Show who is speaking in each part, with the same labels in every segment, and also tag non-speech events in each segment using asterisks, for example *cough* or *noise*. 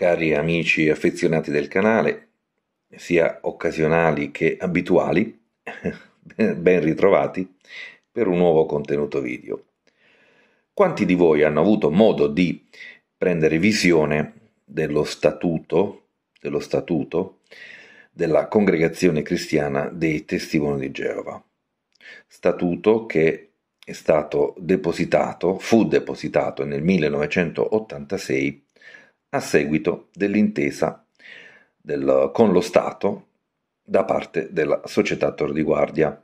Speaker 1: Cari amici affezionati del canale, sia occasionali che abituali, *laughs* ben ritrovati per un nuovo contenuto video. Quanti di voi hanno avuto modo di prendere visione dello statuto, dello statuto della congregazione cristiana dei testimoni di Geova? Statuto che è stato depositato, fu depositato nel 1986 a seguito dell'intesa del, con lo Stato da parte della società Tor di Guardia.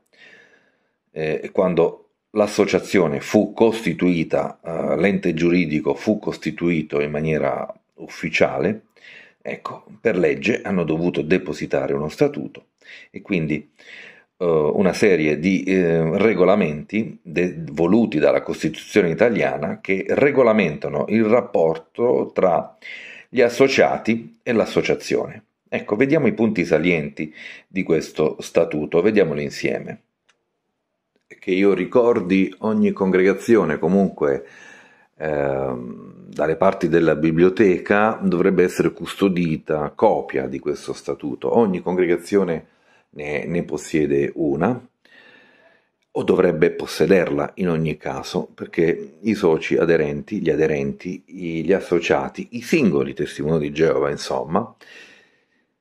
Speaker 1: Eh, quando l'associazione fu costituita, eh, l'ente giuridico fu costituito in maniera ufficiale, ecco, per legge hanno dovuto depositare uno statuto e quindi eh, una serie di eh, regolamenti de- voluti dalla Costituzione italiana che regolamentano il rapporto tra gli associati e l'associazione. Ecco, vediamo i punti salienti di questo statuto, vediamoli insieme. Che io ricordi ogni congregazione comunque ehm, dalle parti della biblioteca dovrebbe essere custodita copia di questo statuto. Ogni congregazione ne, ne possiede una o dovrebbe possederla in ogni caso perché i soci aderenti, gli aderenti, gli associati, i singoli testimoni di Geova insomma,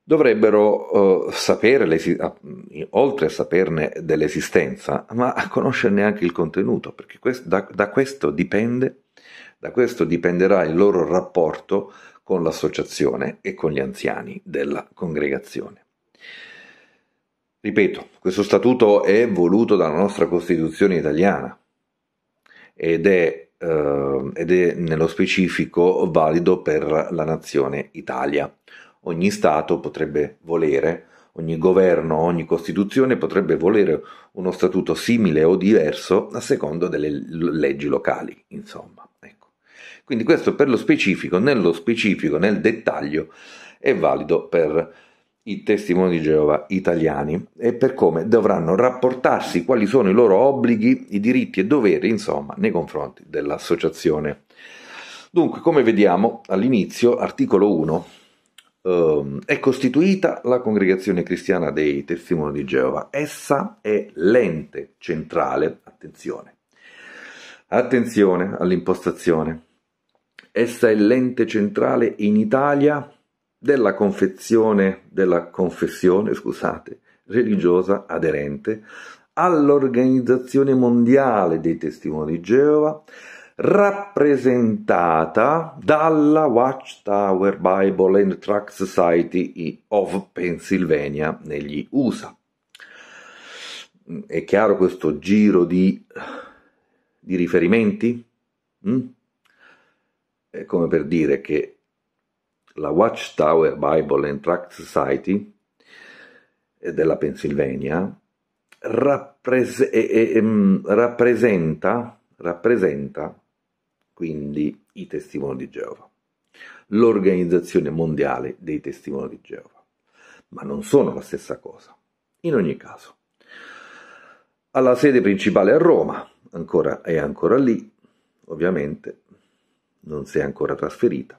Speaker 1: dovrebbero eh, sapere, oltre a saperne dell'esistenza, ma a conoscerne anche il contenuto, perché questo, da, da, questo dipende, da questo dipenderà il loro rapporto con l'associazione e con gli anziani della congregazione. Ripeto, questo statuto è voluto dalla nostra Costituzione italiana ed è, eh, ed è nello specifico valido per la nazione Italia. Ogni Stato potrebbe volere Ogni governo, ogni costituzione potrebbe volere uno statuto simile o diverso a seconda delle leggi locali, insomma. Ecco. Quindi questo per lo specifico, nello specifico, nel dettaglio, è valido per i testimoni di Geova italiani e per come dovranno rapportarsi, quali sono i loro obblighi, i diritti e doveri, insomma, nei confronti dell'associazione. Dunque, come vediamo all'inizio, articolo 1, ehm, è costituita la congregazione cristiana dei testimoni di Geova. Essa è l'ente centrale, attenzione, attenzione all'impostazione. Essa è l'ente centrale in Italia della confezione, della confessione, scusate, religiosa aderente all'Organizzazione Mondiale dei Testimoni di Geova, rappresentata dalla Watchtower Bible and Tract Society of Pennsylvania negli USA. È chiaro questo giro di, di riferimenti? Mm? È come per dire che la Watchtower Bible and Tract Society eh, della Pennsylvania rappres- e, e, um, rappresenta, rappresenta quindi i testimoni di Geova, l'organizzazione mondiale dei testimoni di Geova, ma non sono la stessa cosa. In ogni caso, alla sede principale a Roma, ancora, è ancora lì, ovviamente, non si è ancora trasferita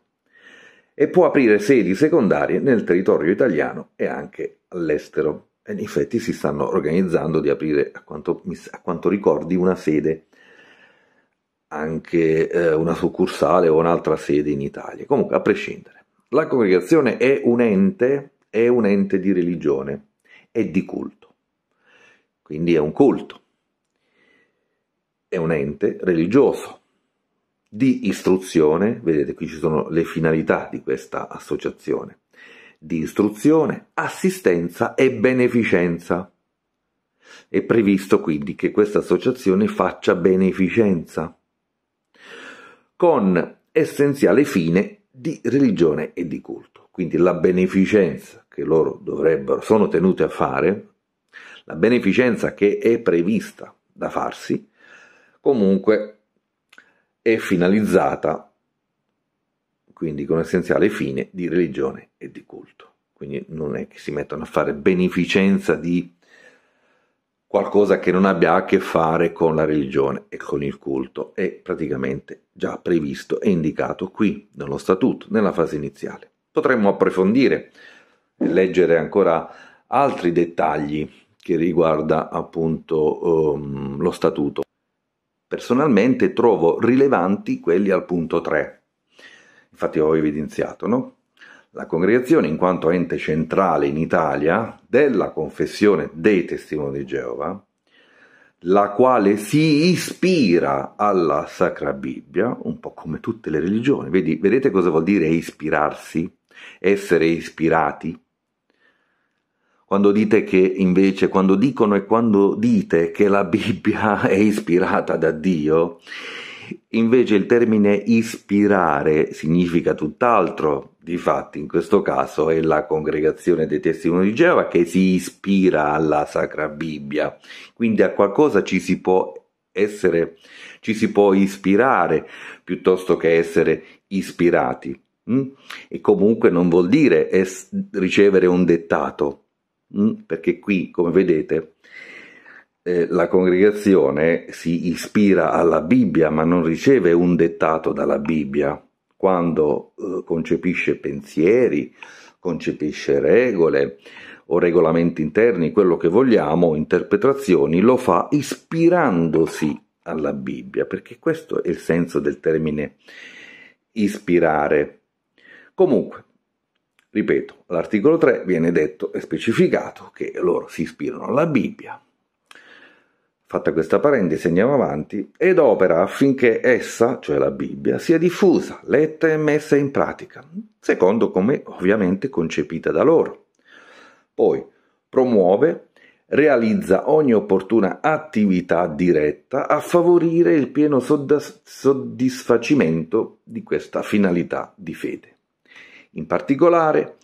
Speaker 1: e può aprire sedi secondarie nel territorio italiano e anche all'estero. in effetti si stanno organizzando di aprire, a quanto, a quanto ricordi, una sede, anche eh, una succursale o un'altra sede in Italia. Comunque, a prescindere, la congregazione è un ente, è un ente di religione e di culto. Quindi è un culto, è un ente religioso di istruzione, vedete qui ci sono le finalità di questa associazione, di istruzione, assistenza e beneficenza. È previsto quindi che questa associazione faccia beneficenza, con essenziale fine di religione e di culto. Quindi la beneficenza che loro dovrebbero, sono tenute a fare, la beneficenza che è prevista da farsi, comunque è finalizzata quindi con essenziale fine di religione e di culto. Quindi non è che si mettono a fare beneficenza di qualcosa che non abbia a che fare con la religione e con il culto, è praticamente già previsto e indicato qui nello statuto, nella fase iniziale. Potremmo approfondire e leggere ancora altri dettagli che riguarda appunto um, lo statuto. Personalmente trovo rilevanti quelli al punto 3. Infatti ho evidenziato, no? La congregazione, in quanto ente centrale in Italia della confessione dei testimoni di Geova, la quale si ispira alla Sacra Bibbia, un po' come tutte le religioni. Vedi, vedete cosa vuol dire ispirarsi? Essere ispirati? quando dite che invece, quando dicono e quando dite che la Bibbia *laughs* è ispirata da Dio, invece il termine ispirare significa tutt'altro. Difatti, in questo caso è la congregazione dei testimoni di Geova che si ispira alla Sacra Bibbia, quindi a qualcosa ci si può essere, ci si può ispirare piuttosto che essere ispirati. Mm? E comunque non vuol dire ricevere un dettato, Mm? perché qui, come vedete, eh, la congregazione si ispira alla Bibbia, ma non riceve un dettato dalla Bibbia quando eh, concepisce pensieri, concepisce regole o regolamenti interni, quello che vogliamo, interpretazioni, lo fa ispirandosi alla Bibbia, perché questo è il senso del termine ispirare. Comunque, Ripeto, l'articolo 3 viene detto e specificato che loro si ispirano alla Bibbia. Fatta questa parentesi andiamo avanti, ed opera affinché essa, cioè la Bibbia, sia diffusa, letta e messa in pratica, secondo come ovviamente concepita da loro. Poi promuove, realizza ogni opportuna attività diretta a favorire il pieno soddisfacimento di questa finalità di fede. In particolare,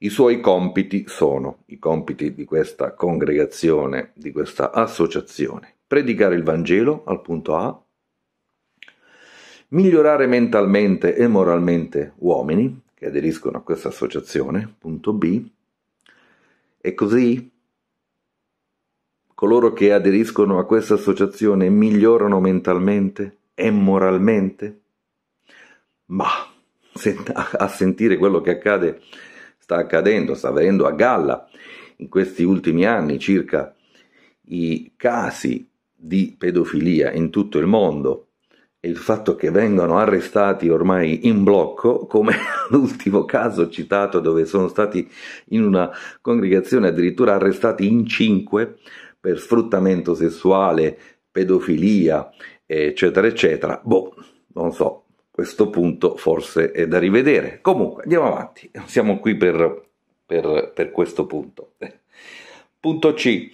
Speaker 1: i suoi compiti sono, i compiti di questa congregazione, di questa associazione, predicare il Vangelo al punto A, migliorare mentalmente e moralmente uomini che aderiscono a questa associazione, punto B, e così coloro che aderiscono a questa associazione migliorano mentalmente e moralmente? Ma *laughs* a sentire quello che accade, sta accadendo, sta avvenendo a galla in questi ultimi anni circa i casi di pedofilia in tutto il mondo e il fatto che vengano arrestati ormai in blocco, come *laughs* l'ultimo caso citato dove sono stati in una congregazione addirittura arrestati in cinque per sfruttamento sessuale, pedofilia, eccetera, eccetera. Boh, non so, questo punto forse è da rivedere. Comunque, andiamo avanti, siamo qui per, per, per questo punto. *laughs* Punto C.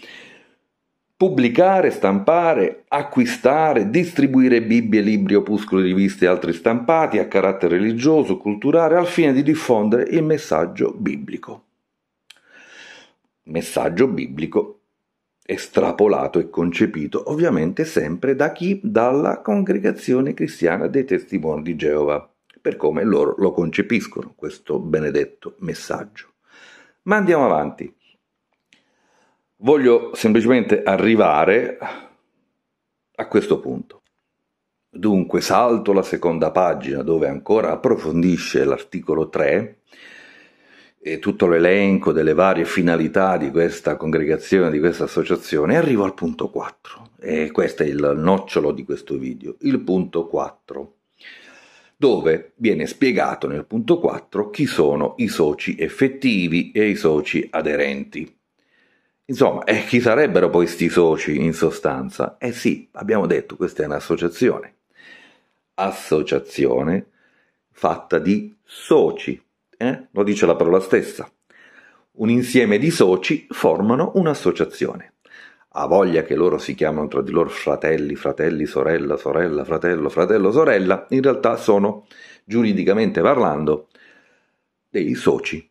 Speaker 1: Pubblicare, stampare, acquistare, distribuire Bibbie, libri, opuscoli, riviste e altri stampati a carattere religioso, culturale, al fine di diffondere il messaggio biblico. Messaggio biblico estrapolato e concepito ovviamente sempre da chi? Dalla congregazione cristiana dei testimoni di Geova, per come loro lo concepiscono, questo benedetto messaggio. Ma andiamo avanti. Voglio semplicemente arrivare a questo punto. Dunque salto la seconda pagina dove ancora approfondisce l'articolo 3 e tutto l'elenco delle varie finalità di questa congregazione, di questa associazione, arrivo al punto 4. E questo è il nocciolo di questo video, il punto 4, dove viene spiegato nel punto 4 chi sono i soci effettivi e i soci aderenti. Insomma, e eh, chi sarebbero poi questi soci in sostanza? Eh sì, abbiamo detto, questa è un'associazione. Associazione fatta di soci, eh? lo dice la parola stessa. Un insieme di soci formano un'associazione. Ha voglia che loro si chiamano tra di loro fratelli, fratelli, sorella, sorella, fratello, fratello, sorella, in realtà sono, giuridicamente parlando, dei soci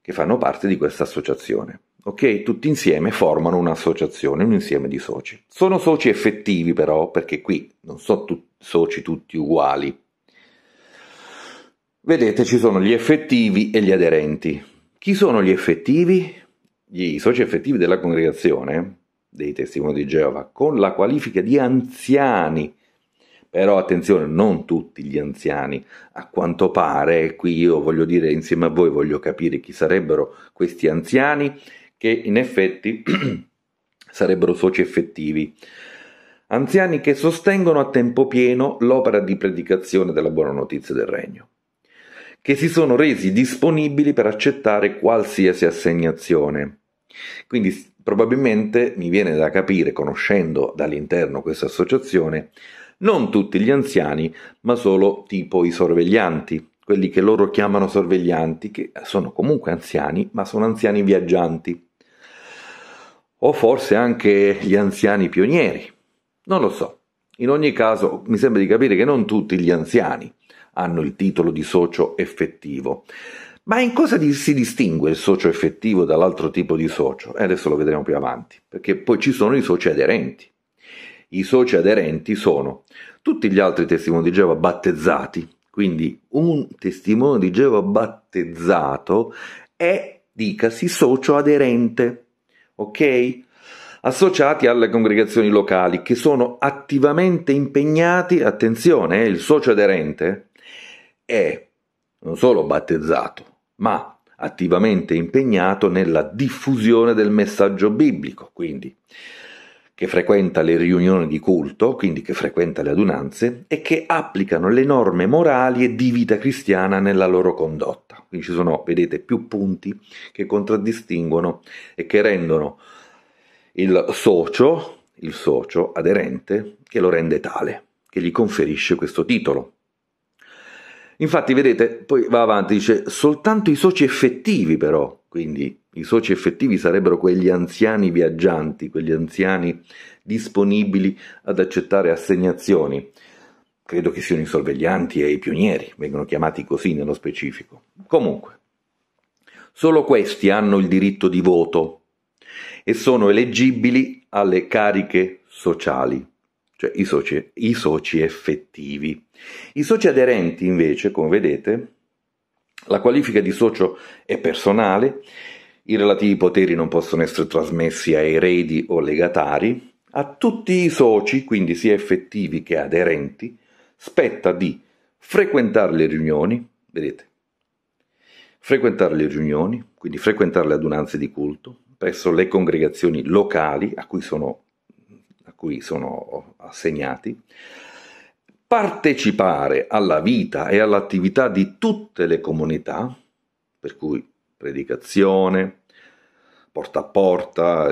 Speaker 1: che fanno parte di questa associazione. Ok? Tutti insieme formano un'associazione, un insieme di soci. Sono soci effettivi però, perché qui non sono tu- soci tutti uguali. Vedete, ci sono gli effettivi e gli aderenti. Chi sono gli effettivi? Gli soci effettivi della congregazione, dei testimoni di Geova, con la qualifica di anziani. Però attenzione, non tutti gli anziani, a quanto pare, qui io voglio dire insieme a voi, voglio capire chi sarebbero questi anziani che in effetti *clears throat* sarebbero soci effettivi. Anziani che sostengono a tempo pieno l'opera di predicazione della buona notizia del regno che si sono resi disponibili per accettare qualsiasi assegnazione. Quindi probabilmente mi viene da capire, conoscendo dall'interno questa associazione, non tutti gli anziani, ma solo tipo i sorveglianti, quelli che loro chiamano sorveglianti, che sono comunque anziani, ma sono anziani viaggianti. O forse anche gli anziani pionieri. Non lo so. In ogni caso, mi sembra di capire che non tutti gli anziani, hanno il titolo di socio effettivo. Ma in cosa si distingue il socio effettivo dall'altro tipo di socio? E eh, adesso lo vedremo più avanti, perché poi ci sono i soci aderenti. I soci aderenti sono tutti gli altri testimoni di Geova battezzati, quindi un testimone di Geova battezzato è, dicasi, socio aderente, ok? associati alle congregazioni locali che sono attivamente impegnati, attenzione, eh, il socio aderente è non solo battezzato, ma attivamente impegnato nella diffusione del messaggio biblico, quindi che frequenta le riunioni di culto, quindi che frequenta le adunanze e che applicano le norme morali e di vita cristiana nella loro condotta. Quindi ci sono, vedete, più punti che contraddistinguono e che rendono il socio, il socio aderente, che lo rende tale, che gli conferisce questo titolo. Infatti, vedete, poi va avanti, dice soltanto i soci effettivi però, quindi i soci effettivi sarebbero quegli anziani viaggianti, quegli anziani disponibili ad accettare assegnazioni. Credo che siano i sorveglianti e i pionieri, vengono chiamati così nello specifico. Comunque, solo questi hanno il diritto di voto e sono eleggibili alle cariche sociali cioè i soci, i soci effettivi. I soci aderenti invece, come vedete, la qualifica di socio è personale, i relativi poteri non possono essere trasmessi a eredi o legatari, a tutti i soci, quindi sia effettivi che aderenti, spetta di frequentare le riunioni, vedete, frequentare le riunioni, quindi frequentare le adunanze di culto presso le congregazioni locali a cui sono cui sono assegnati, partecipare alla vita e all'attività di tutte le comunità, per cui predicazione, porta a porta,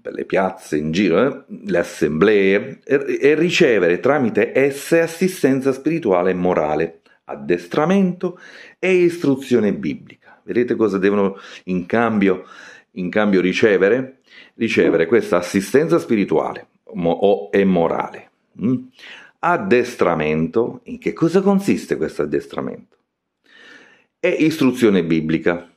Speaker 1: per le piazze, in giro, eh, le assemblee, e, e ricevere tramite esse assistenza spirituale e morale, addestramento e istruzione biblica. Vedete cosa devono in cambio, in cambio ricevere? Ricevere questa assistenza spirituale, o è morale. Mm? Addestramento, in che cosa consiste questo addestramento? È istruzione biblica.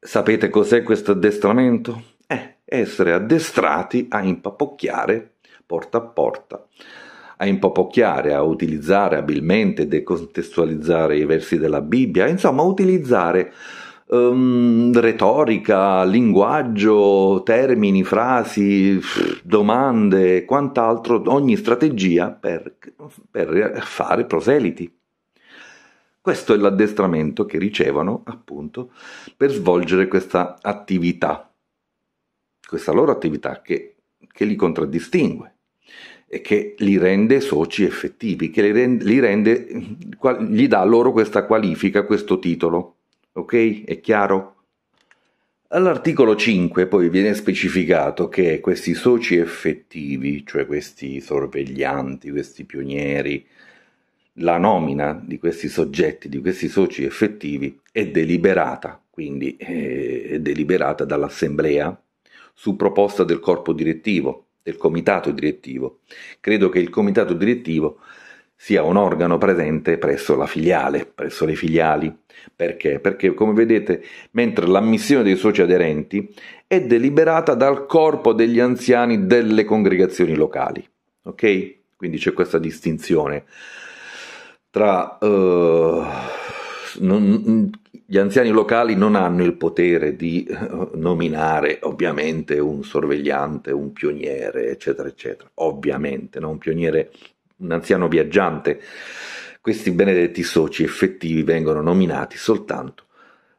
Speaker 1: Sapete cos'è questo addestramento? È essere addestrati a impapocchiare porta a porta, a impapocchiare, a utilizzare abilmente, decontestualizzare i versi della Bibbia, insomma utilizzare um, retorica, linguaggio, termini, frasi, domande e quant'altro, ogni strategia per, per fare proseliti. Questo è l'addestramento che ricevono appunto per svolgere questa attività, questa loro attività che, che li contraddistingue e che li rende soci effettivi, che li rende, li rende, gli dà loro questa qualifica, questo titolo. Ok? È chiaro? All'articolo 5 poi viene specificato che questi soci effettivi, cioè questi sorveglianti, questi pionieri, la nomina di questi soggetti, di questi soci effettivi, è deliberata, quindi eh, è deliberata dall'assemblea su proposta del corpo direttivo, del comitato direttivo. Credo che il comitato direttivo sia un organo presente presso la filiale, presso le filiali. Perché? Perché, come vedete, mentre l'ammissione dei soci aderenti è deliberata dal corpo degli anziani delle congregazioni locali. Ok? Quindi c'è questa distinzione tra... Uh, non, gli anziani locali non hanno il potere di eh, nominare ovviamente un sorvegliante, un pioniere, eccetera, eccetera. Ovviamente, no? un pioniere un anziano viaggiante. Questi benedetti soci effettivi vengono nominati soltanto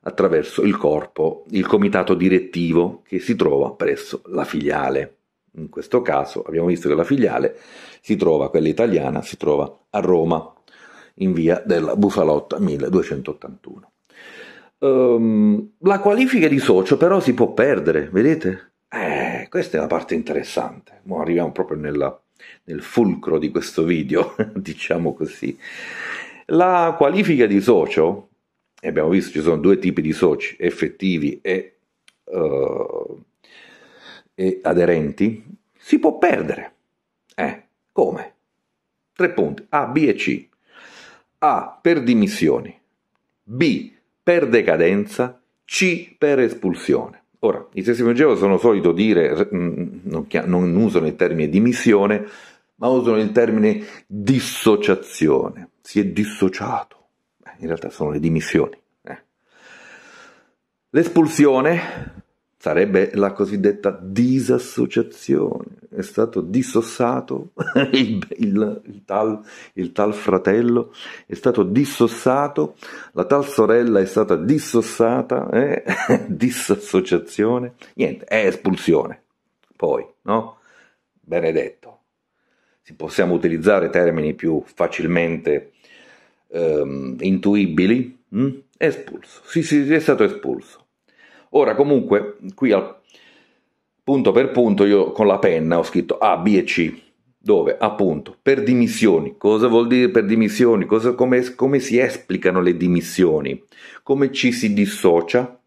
Speaker 1: attraverso il corpo, il comitato direttivo che si trova presso la filiale. In questo caso abbiamo visto che la filiale si trova, quella italiana, si trova a Roma, in via della Bufalotta 1281. Um, ehm, la qualifica di socio però si può perdere, vedete? Eh, questa è la parte interessante. Ora arriviamo proprio nella, nel fulcro di questo video, *laughs* diciamo così. La qualifica di socio, abbiamo visto ci sono due tipi di soci, effettivi e, uh, e aderenti, si può perdere. Eh, come? Tre punti, A, B e C. A per dimissioni, B per decadenza, C per espulsione. Ora, i testi di Geova sono solito dire, mm, mm, non, non usano il termine dimissione, ma usano il termine dissociazione, si è dissociato. Beh, in realtà sono le dimissioni. Eh. L'espulsione sarebbe la cosiddetta disassociazione. È stato dissossato *laughs* il, il, il, tal, il, tal, fratello, è stato dissossato, la tal sorella è stata dissossata, eh? *laughs* disassociazione, niente, è espulsione. Poi, no? Benedetto. Si possiamo utilizzare termini più facilmente ehm, intuibili. Hm? Espulso, sì, sì, è stato espulso Ora comunque qui al punto per punto io con la penna ho scritto A, B e C dove appunto per dimissioni, cosa vuol dire per dimissioni, cosa, come, come, si esplicano le dimissioni, come ci si dissocia.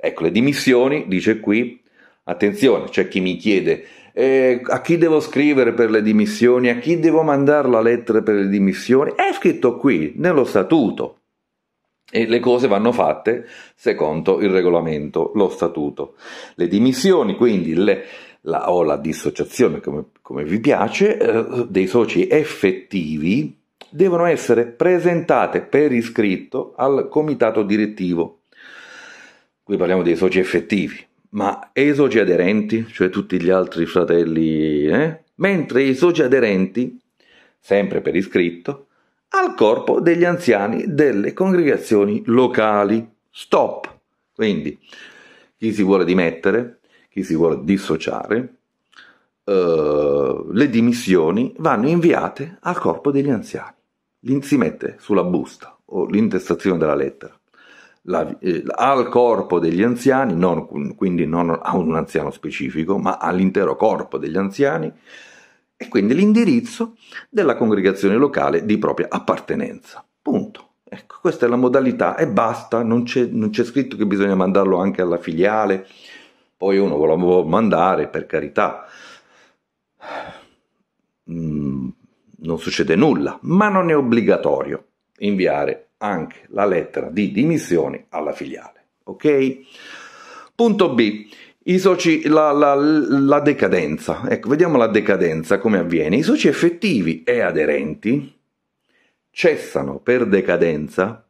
Speaker 1: Ecco, le dimissioni, dice qui, attenzione, c'è chi mi chiede eh, a chi devo scrivere per le dimissioni, a chi devo mandare la lettera per le dimissioni, è scritto qui nello statuto e le cose vanno fatte secondo il regolamento, lo statuto. Le dimissioni, quindi le, la, o la dissociazione, come, come vi piace, eh, dei soci effettivi devono essere presentate per iscritto al comitato direttivo. Qui parliamo dei soci effettivi, ma e i soci aderenti, cioè tutti gli altri fratelli, eh? mentre i soci aderenti, sempre per iscritto, al corpo degli anziani delle congregazioni locali. Stop. Quindi chi si vuole dimettere, chi si vuole dissociare, eh, le dimissioni vanno inviate al corpo degli anziani. Si mette sulla busta o l'intestazione della lettera. La, eh, al corpo degli anziani, non, quindi non a un anziano specifico, ma all'intero corpo degli anziani, e quindi l'indirizzo della congregazione locale di propria appartenenza. Punto. Ecco, questa è la modalità e basta, non c'è, non c'è scritto che bisogna mandarlo anche alla filiale, poi uno lo può mandare per carità. Mm, non succede nulla, ma non è obbligatorio inviare anche la lettera di dimissioni alla filiale. Ok? Punto B. I soci, la, la, la decadenza, ecco, vediamo la decadenza come avviene. I soci effettivi e aderenti cessano per decadenza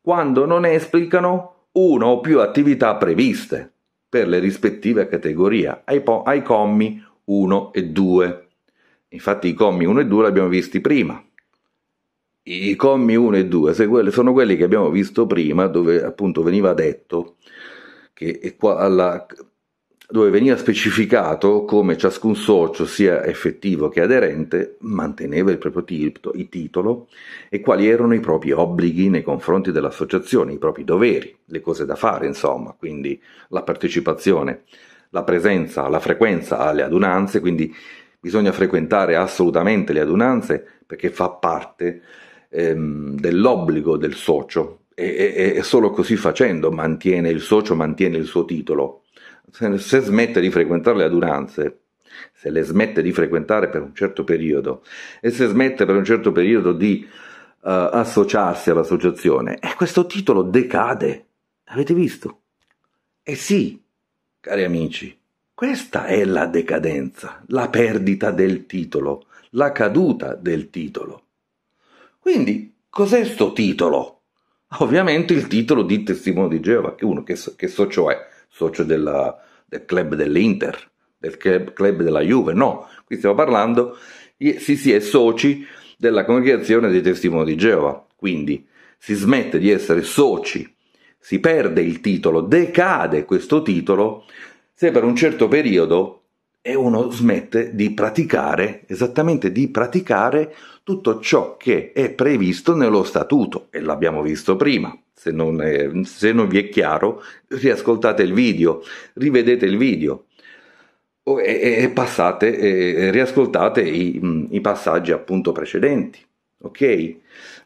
Speaker 1: quando non esplicano una o più attività previste per le rispettive categorie ai, po- ai commi 1 e 2. Infatti i commi 1 e 2 li abbiamo visti prima. I commi 1 e 2 sono quelli che abbiamo visto prima dove appunto veniva detto che qua, alla, dove veniva specificato come ciascun socio, sia effettivo che aderente, manteneva il proprio titolo, il titolo e quali erano i propri obblighi nei confronti dell'associazione, i propri doveri, le cose da fare, insomma, quindi la partecipazione, la presenza, la frequenza alle adunanze, quindi bisogna frequentare assolutamente le adunanze perché fa parte ehm, dell'obbligo del socio e, e, e solo così facendo mantiene il socio, mantiene il suo titolo se smette di frequentare le adunanze, se le smette di frequentare per un certo periodo e se smette per un certo periodo di uh, associarsi all'associazione, eh, questo titolo decade. Avete visto? E eh sì, cari amici, questa è la decadenza, la perdita del titolo, la caduta del titolo. Quindi, cos'è sto titolo? Ovviamente il titolo di Testimone di Geova, che uno che so, che so cioè socio della, del club dell'Inter, del club, club, della Juve, no, qui stiamo parlando, si, si è soci della congregazione dei testimoni di Geova, quindi si smette di essere soci, si perde il titolo, decade questo titolo, se per un certo periodo e uno smette di praticare, esattamente di praticare tutto ciò che è previsto nello statuto e l'abbiamo visto prima se non, è, se non vi è chiaro, riascoltate il video, rivedete il video e, passate, e riascoltate i, i, passaggi appunto precedenti. Ok?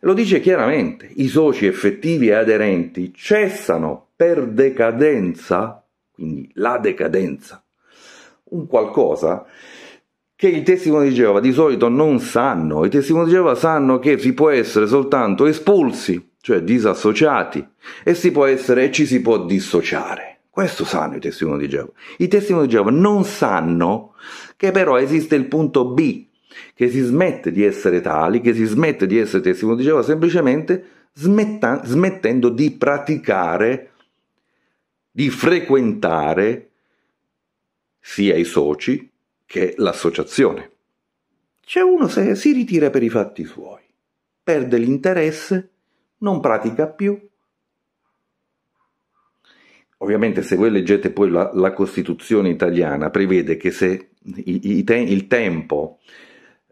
Speaker 1: Lo dice chiaramente, i soci effettivi e aderenti cessano per decadenza, quindi la decadenza, un qualcosa che i testimoni di Geova di solito non sanno, i testimoni di Geova sanno che si può essere soltanto espulsi cioè disassociati, e si può essere e ci si può dissociare. Questo sanno i testimoni di Geova. I testimoni di Geova non sanno che però esiste il punto B, che si smette di essere tali, che si smette di essere testimoni di Geova semplicemente smetta, smettendo di praticare, di frequentare sia i soci che l'associazione. C'è uno che si ritira per i fatti suoi, perde l'interesse non pratica più. Ovviamente se voi leggete poi la, la Costituzione italiana prevede che se i, i te, il, tempo,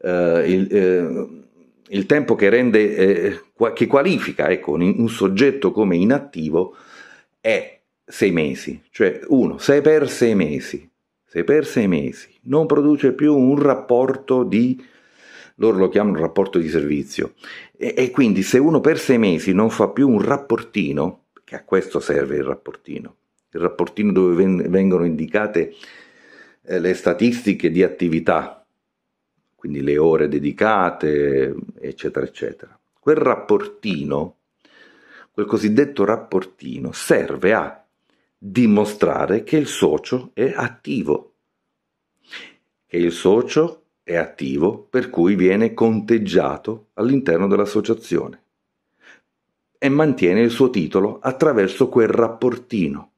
Speaker 1: eh, il, eh, il, tempo, che, rende, eh, che qualifica ecco, un, un soggetto come inattivo è sei mesi, cioè uno, se per sei mesi, se per sei mesi non produce più un rapporto di loro lo chiamano rapporto di servizio. E, e quindi se uno per sei mesi non fa più un rapportino, che a questo serve il rapportino, il rapportino dove ven- vengono indicate eh, le statistiche di attività, quindi le ore dedicate, eccetera, eccetera. Quel rapportino, quel cosiddetto rapportino, serve a dimostrare che il socio è attivo, che il socio è attivo per cui viene conteggiato all'interno dell'associazione e mantiene il suo titolo attraverso quel rapportino.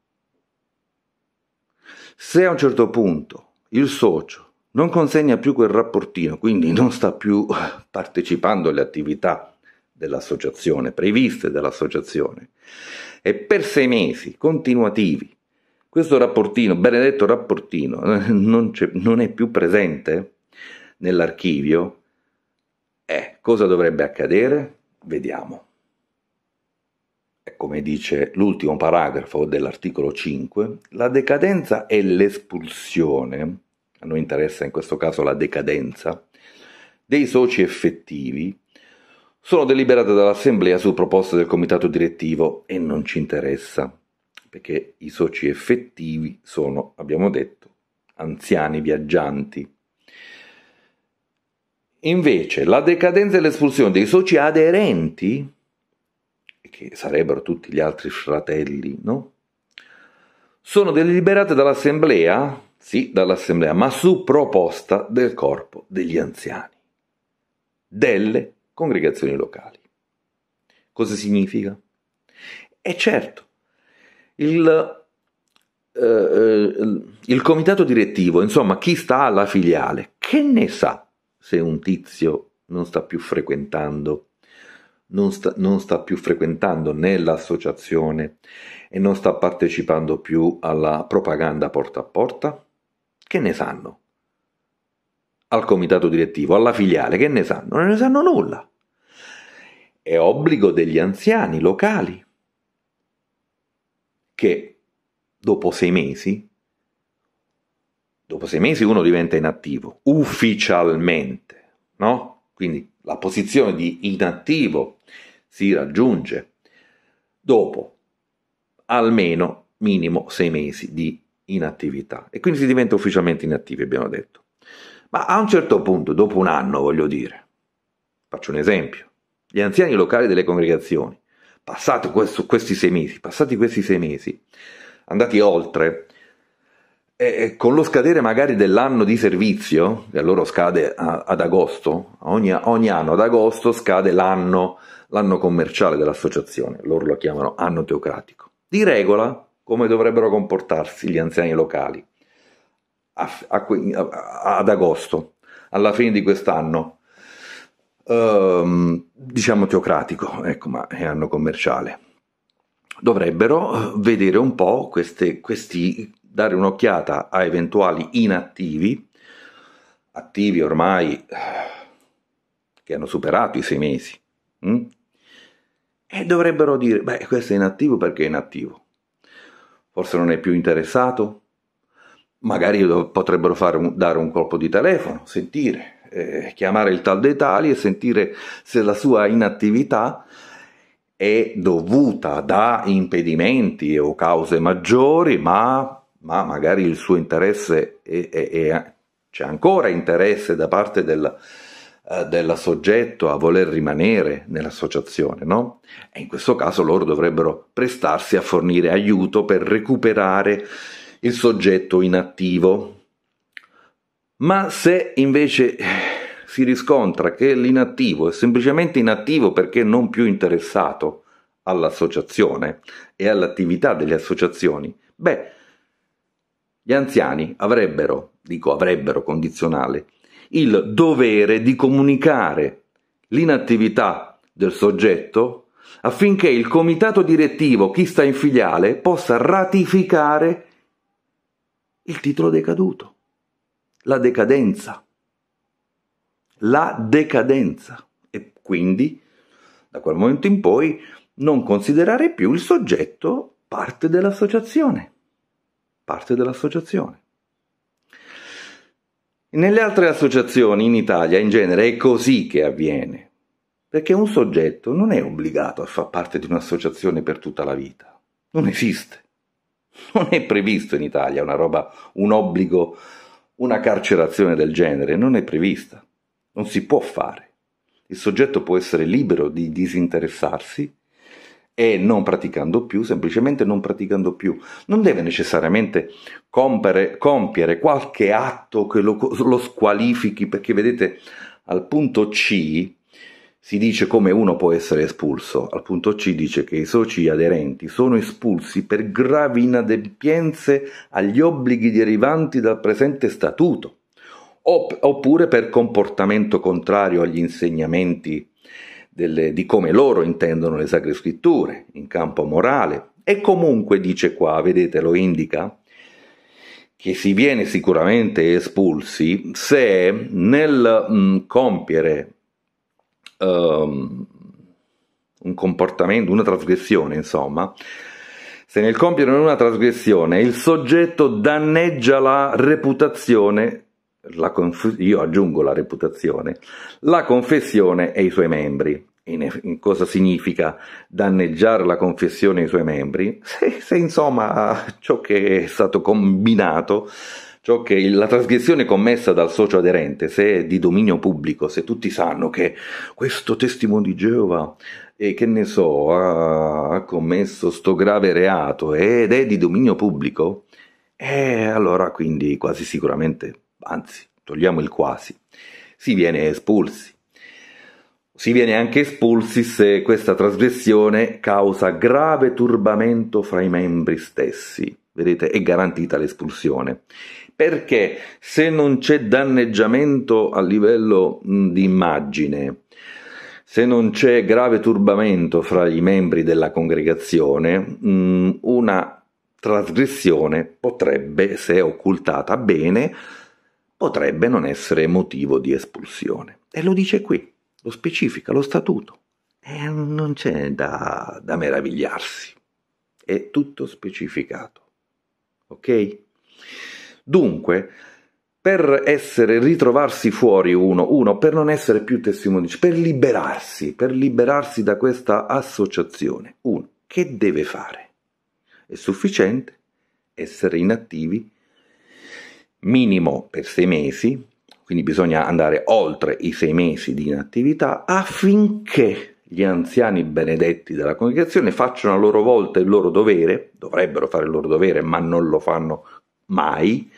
Speaker 1: Se a un certo punto il socio non consegna più quel rapportino, quindi non sta più *laughs* partecipando alle attività dell'associazione, previste dall'associazione, e per sei mesi continuativi questo rapportino, benedetto rapportino, *laughs* non, non è più presente, nell'archivio, eh, cosa dovrebbe accadere? Vediamo. Come dice l'ultimo paragrafo dell'articolo 5, la decadenza e l'espulsione, a noi interessa in questo caso la decadenza, dei soci effettivi sono deliberate dall'Assemblea su proposta del Comitato Direttivo e non ci interessa, perché i soci effettivi sono, abbiamo detto, anziani viaggianti Invece la decadenza e l'espulsione dei soci aderenti, che sarebbero tutti gli altri fratelli, no? sono deliberate dall'assemblea, sì, dall'assemblea, ma su proposta del corpo degli anziani, delle congregazioni locali. Cosa significa? E certo, il, eh, eh il comitato direttivo, insomma, chi sta alla filiale, che ne sa se un tizio non sta più frequentando, non sta, non sta più frequentando né l'associazione e non sta partecipando più alla propaganda porta a porta? Che ne sanno? Al comitato direttivo, alla filiale, che ne sanno? Non ne sanno nulla. È obbligo degli anziani locali che dopo sei mesi Dopo sei mesi uno diventa inattivo, ufficialmente, no? Quindi la posizione di inattivo si raggiunge dopo almeno minimo sei mesi di inattività e quindi si diventa ufficialmente inattivi, abbiamo detto. Ma a un certo punto, dopo un anno, voglio dire, faccio un esempio, gli anziani locali delle congregazioni, passati questo, questi sei mesi, passati questi sei mesi, andati oltre, e con lo scadere magari dell'anno di servizio, che allora scade a, ad agosto, ogni, ogni, anno ad agosto scade l'anno, l'anno commerciale dell'associazione, loro lo chiamano anno teocratico. Di regola, come dovrebbero comportarsi gli anziani locali a, a, ad agosto, alla fine di quest'anno, ehm, diciamo teocratico, ecco, ma è anno commerciale. Dovrebbero vedere un po' queste, questi, dare un'occhiata a eventuali inattivi, attivi ormai che hanno superato i sei mesi, mm? e dovrebbero dire, beh, questo è inattivo perché è inattivo, forse non è più interessato, magari potrebbero un, dare un colpo di telefono, sentire, eh, chiamare il tal dei tali e sentire se la sua inattività è dovuta da impedimenti o cause maggiori, ma ma magari il suo interesse è, è, è c'è ancora interesse da parte del, eh, del, soggetto a voler rimanere nell'associazione, no? E in questo caso loro dovrebbero prestarsi a fornire aiuto per recuperare il soggetto inattivo. Ma se invece si riscontra che l'inattivo è semplicemente inattivo perché non più interessato all'associazione e all'attività delle associazioni, beh, gli anziani avrebbero, dico avrebbero condizionale, il dovere di comunicare l'inattività del soggetto affinché il comitato direttivo, chi sta in filiale, possa ratificare il titolo decaduto, la decadenza. La decadenza. E quindi, da quel momento in poi, non considerare più il soggetto parte dell'associazione parte dell'associazione. Nelle altre associazioni in Italia in genere è così che avviene, perché un soggetto non è obbligato a far parte di un'associazione per tutta la vita, non esiste. Non è previsto in Italia una roba, un obbligo, una carcerazione del genere, non è prevista, non si può fare. Il soggetto può essere libero di disinteressarsi e non praticando più, semplicemente non praticando più, non deve necessariamente compere, compiere qualche atto che lo, lo squalifichi, perché vedete al punto C si dice come uno può essere espulso, al punto C dice che i soci aderenti sono espulsi per gravi inadempienze agli obblighi derivanti dal presente statuto, oppure per comportamento contrario agli insegnamenti delle, di come loro intendono le sacre scritture in campo morale. E comunque dice qua, vedete, lo indica, che si viene sicuramente espulsi se nel mh, mm, compiere um, un comportamento, una trasgressione, insomma, se nel compiere una trasgressione il soggetto danneggia la reputazione conf- io aggiungo la reputazione, la confessione e i suoi membri. In, in cosa significa danneggiare la confessione e i suoi membri? Se, se insomma ciò che è stato combinato ciò che la trasgressione commessa dal socio aderente, se è di dominio pubblico, se tutti sanno che questo testimone di Geova, eh, che ne so, ha, commesso sto grave reato ed è di dominio pubblico, eh, allora quindi quasi sicuramente anzi togliamo il quasi, si viene espulsi. Si viene anche espulsi se questa trasgressione causa grave turbamento fra i membri stessi. Vedete, è garantita l'espulsione. Perché se non c'è danneggiamento a livello di immagine, se non c'è grave turbamento fra i membri della congregazione, una trasgressione potrebbe, se occultata bene, potrebbe non essere motivo di espulsione. E lo dice qui, lo specifica lo statuto. E non c'è da, da meravigliarsi. È tutto specificato. Ok? Dunque, per essere, ritrovarsi fuori uno, uno, per non essere più testimoni, per liberarsi, per liberarsi da questa associazione, uno, che deve fare? È sufficiente essere inattivi minimo per sei mesi, quindi bisogna andare oltre i sei mesi di inattività affinché gli anziani benedetti della congregazione facciano a loro volta il loro dovere, dovrebbero fare il loro dovere ma non lo fanno mai,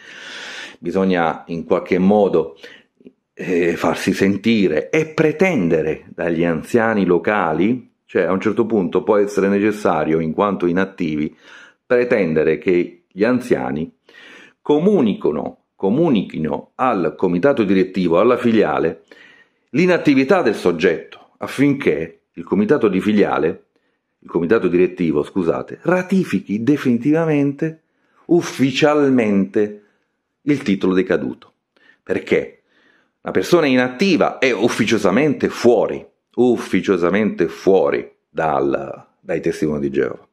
Speaker 1: bisogna in qualche modo eh, farsi sentire e pretendere dagli anziani locali, cioè a un certo punto può essere necessario, in quanto inattivi, pretendere che gli anziani comunicano, comunichino al comitato direttivo, alla filiale, l'inattività del soggetto affinché il comitato di filiale, il comitato direttivo, scusate, ratifichi definitivamente, ufficialmente, il titolo decaduto. Perché? La persona inattiva è ufficiosamente fuori, ufficiosamente fuori dal, dai testimoni di Geova.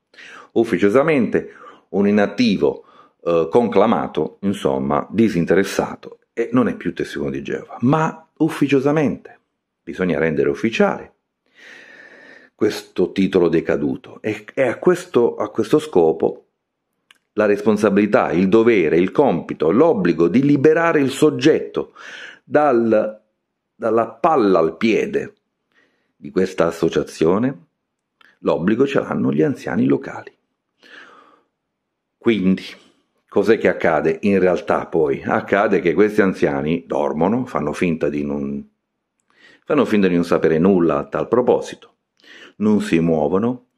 Speaker 1: Ufficiosamente un inattivo eh, conclamato, insomma, disinteressato e non è più testimone di Geova, ma ufficiosamente. Bisogna rendere ufficiale questo titolo decaduto e, e a, questo, a questo scopo la responsabilità, il dovere, il compito, l'obbligo di liberare il soggetto dal, dalla palla al piede di questa associazione, l'obbligo ce l'hanno gli anziani locali. Quindi, Cos'è che accade? In realtà poi accade che questi anziani dormono, fanno finta di non, fanno finta di non sapere nulla a tal proposito, non si muovono,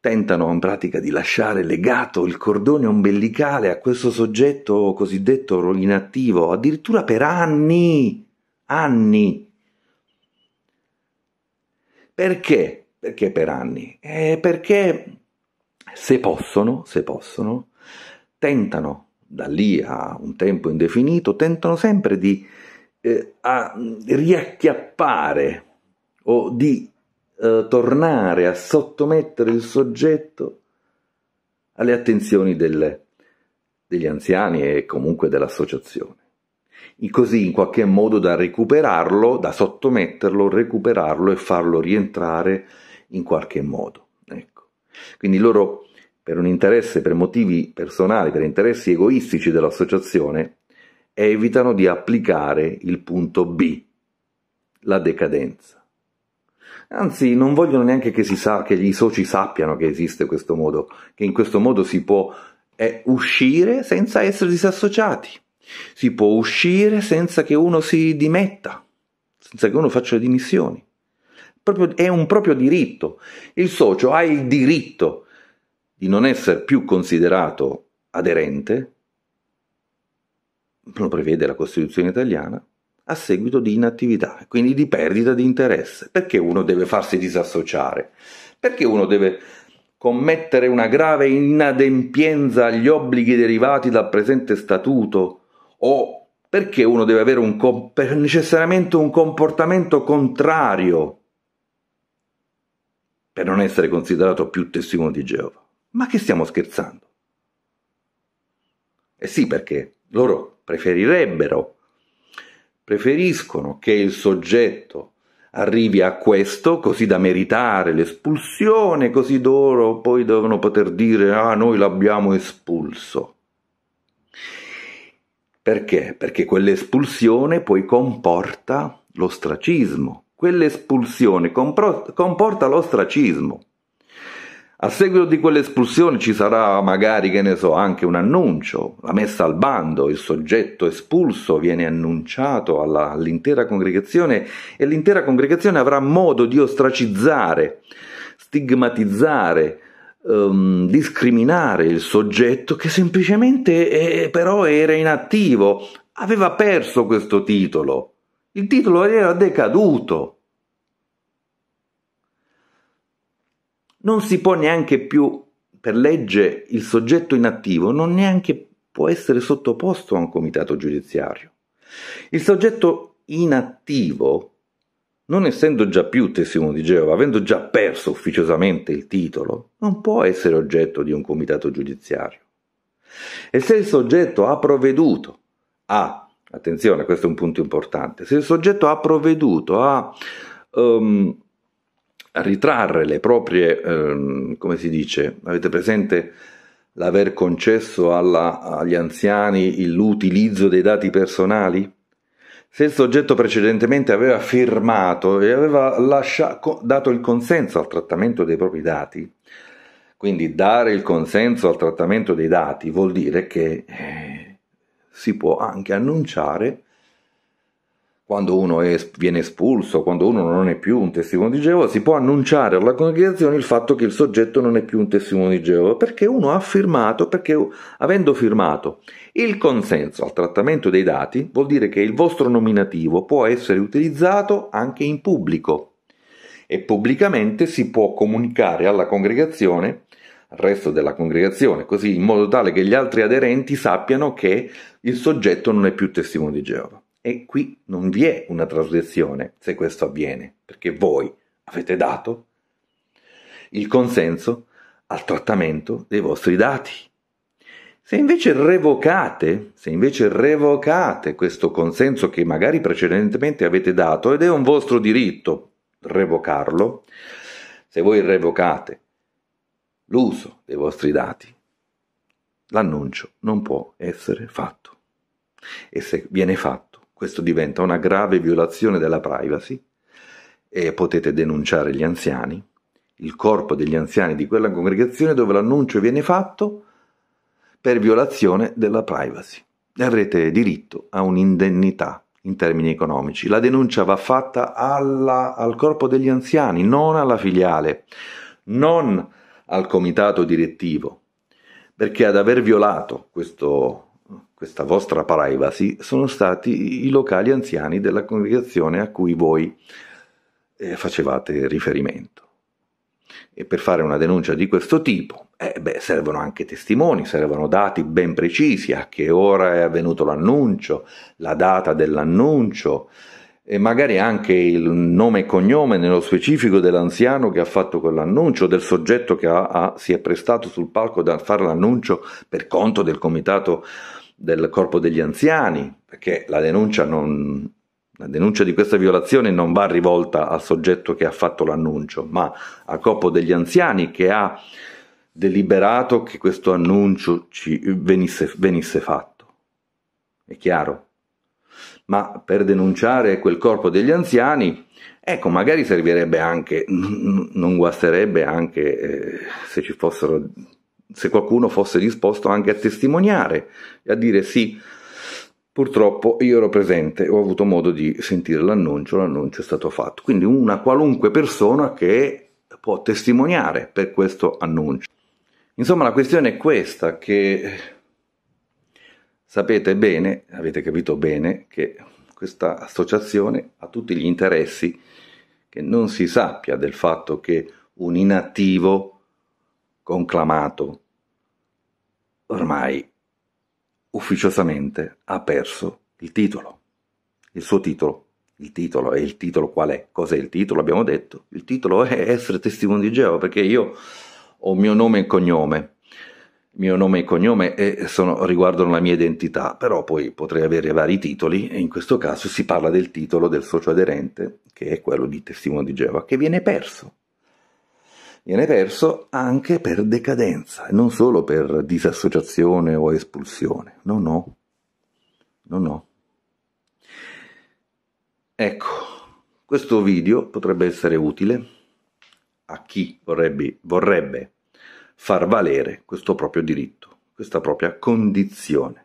Speaker 1: tentano in pratica di lasciare legato il cordone ombelicale a questo soggetto cosiddetto inattivo, addirittura per anni, anni. Perché? Perché per anni? Eh, perché se possono, se possono, tentano, da lì a un tempo indefinito, tentano sempre di eh, riacchiappare o di eh, tornare a sottomettere il soggetto alle attenzioni del, degli anziani e comunque dell'associazione. E così in qualche modo da recuperarlo, da sottometterlo, recuperarlo e farlo rientrare in qualche modo. Ecco. Quindi loro per un interesse, per motivi personali, per interessi egoistici dell'associazione, evitano di applicare il punto B, la decadenza. Anzi, non vogliono neanche che, sa, che i soci sappiano che esiste questo modo, che in questo modo si può eh, uscire senza essere disassociati, si può uscire senza che uno si dimetta, senza che uno faccia le dimissioni. Proprio, è un proprio diritto. Il socio ha il diritto di non essere più considerato aderente, lo prevede la Costituzione italiana, a seguito di inattività, quindi di perdita di interesse. Perché uno deve farsi disassociare? Perché uno deve commettere una grave inadempienza agli obblighi derivati dal presente statuto? O perché uno deve avere un comp- necessariamente un comportamento contrario per non essere considerato più testimone di Geova? Ma che stiamo scherzando? eh sì, perché loro preferirebbero, preferiscono che il soggetto arrivi a questo, così da meritare l'espulsione, così loro poi devono poter dire ah noi l'abbiamo espulso. Perché? Perché quell'espulsione poi comporta l'ostracismo. Quell'espulsione comporta l'ostracismo. A seguito di quell'espulsione ci sarà magari, che ne so, anche un annuncio, la messa al bando, il soggetto espulso viene annunciato alla, all'intera congregazione e l'intera congregazione avrà modo di ostracizzare, stigmatizzare, um, discriminare il soggetto che semplicemente eh, però era inattivo, aveva perso questo titolo, il titolo era decaduto. non si può neanche più, per legge, il soggetto inattivo non neanche può essere sottoposto a un comitato giudiziario. Il soggetto inattivo, non essendo già più testimone di Geova, avendo già perso ufficiosamente il titolo, non può essere oggetto di un comitato giudiziario. E se il soggetto ha provveduto a, attenzione, questo è un punto importante, se il soggetto ha provveduto a um, ritrarre le proprie, ehm, come si dice, avete presente l'aver concesso alla, agli anziani l'utilizzo dei dati personali? Se il soggetto precedentemente aveva firmato e aveva lasciato, dato il consenso al trattamento dei propri dati, quindi dare il consenso al trattamento dei dati vuol dire che eh, si può anche annunciare quando uno è, viene espulso, quando uno non è più un testimone di Geova, si può annunciare alla congregazione il fatto che il soggetto non è più un testimone di Geova, perché uno ha firmato, perché avendo firmato il consenso al trattamento dei dati, vuol dire che il vostro nominativo può essere utilizzato anche in pubblico e pubblicamente si può comunicare alla congregazione al resto della congregazione, così in modo tale che gli altri aderenti sappiano che il soggetto non è più testimone di Geova. E qui non vi è una trasgressione se questo avviene, perché voi avete dato il consenso al trattamento dei vostri dati. Se invece revocate, se invece revocate questo consenso che magari precedentemente avete dato ed è un vostro diritto revocarlo, se voi revocate l'uso dei vostri dati, l'annuncio non può essere fatto. E se viene fatto, questo diventa una grave violazione della privacy e potete denunciare gli anziani, il corpo degli anziani di quella congregazione dove l'annuncio viene fatto per violazione della privacy. E avrete diritto a un'indennità in termini economici. La denuncia va fatta alla, al corpo degli anziani, non alla filiale, non al comitato direttivo, perché ad aver violato questo questa vostra privacy sono stati i locali anziani della congregazione a cui voi eh, facevate riferimento. E per fare una denuncia di questo tipo, eh, beh, servono anche testimoni, servono dati ben precisi, a che ora è avvenuto l'annuncio, la data dell'annuncio, e magari anche il nome e cognome nello specifico dell'anziano che ha fatto quell'annuncio, del soggetto che ha, ha, si è prestato sul palco da fare l'annuncio per conto del comitato del corpo degli anziani, perché la denuncia, non, la denuncia di questa violazione non va rivolta al soggetto che ha fatto l'annuncio, ma al corpo degli anziani che ha deliberato che questo annuncio venisse, venisse fatto. È chiaro? ma per denunciare quel corpo degli anziani, ecco, magari servirebbe anche, non guasterebbe anche eh, se ci fossero se qualcuno fosse disposto anche a testimoniare e a dire sì, purtroppo io ero presente, ho avuto modo di sentire l'annuncio, l'annuncio è stato fatto. Quindi una qualunque persona che può testimoniare per questo annuncio. Insomma, la questione è questa, che sapete bene, avete capito bene, che questa associazione ha tutti gli interessi che non si sappia del fatto che un inattivo conclamato ormai ufficiosamente ha perso il titolo, il suo titolo. Il titolo e il titolo qual è? Cos'è il titolo? Abbiamo detto. Il titolo è essere testimone di Geova perché io ho mio nome e cognome. Il mio nome e cognome e sono, riguardano la mia identità, però poi potrei avere vari titoli e in questo caso si parla del titolo del socio aderente che è quello di testimone di Geova che viene perso viene perso anche per decadenza, non solo per disassociazione o espulsione. No, no. No, no. Ecco, questo video potrebbe essere utile a chi vorrebbe, vorrebbe far valere questo proprio diritto, questa propria condizione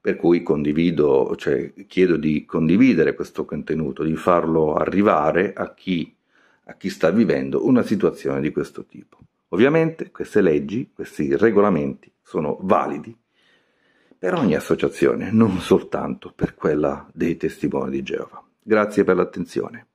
Speaker 1: per cui condivido, cioè chiedo di condividere questo contenuto, di farlo arrivare a chi a chi sta vivendo una situazione di questo tipo. Ovviamente queste leggi, questi regolamenti sono validi per ogni associazione, non soltanto per quella dei testimoni di Geova. Grazie per l'attenzione.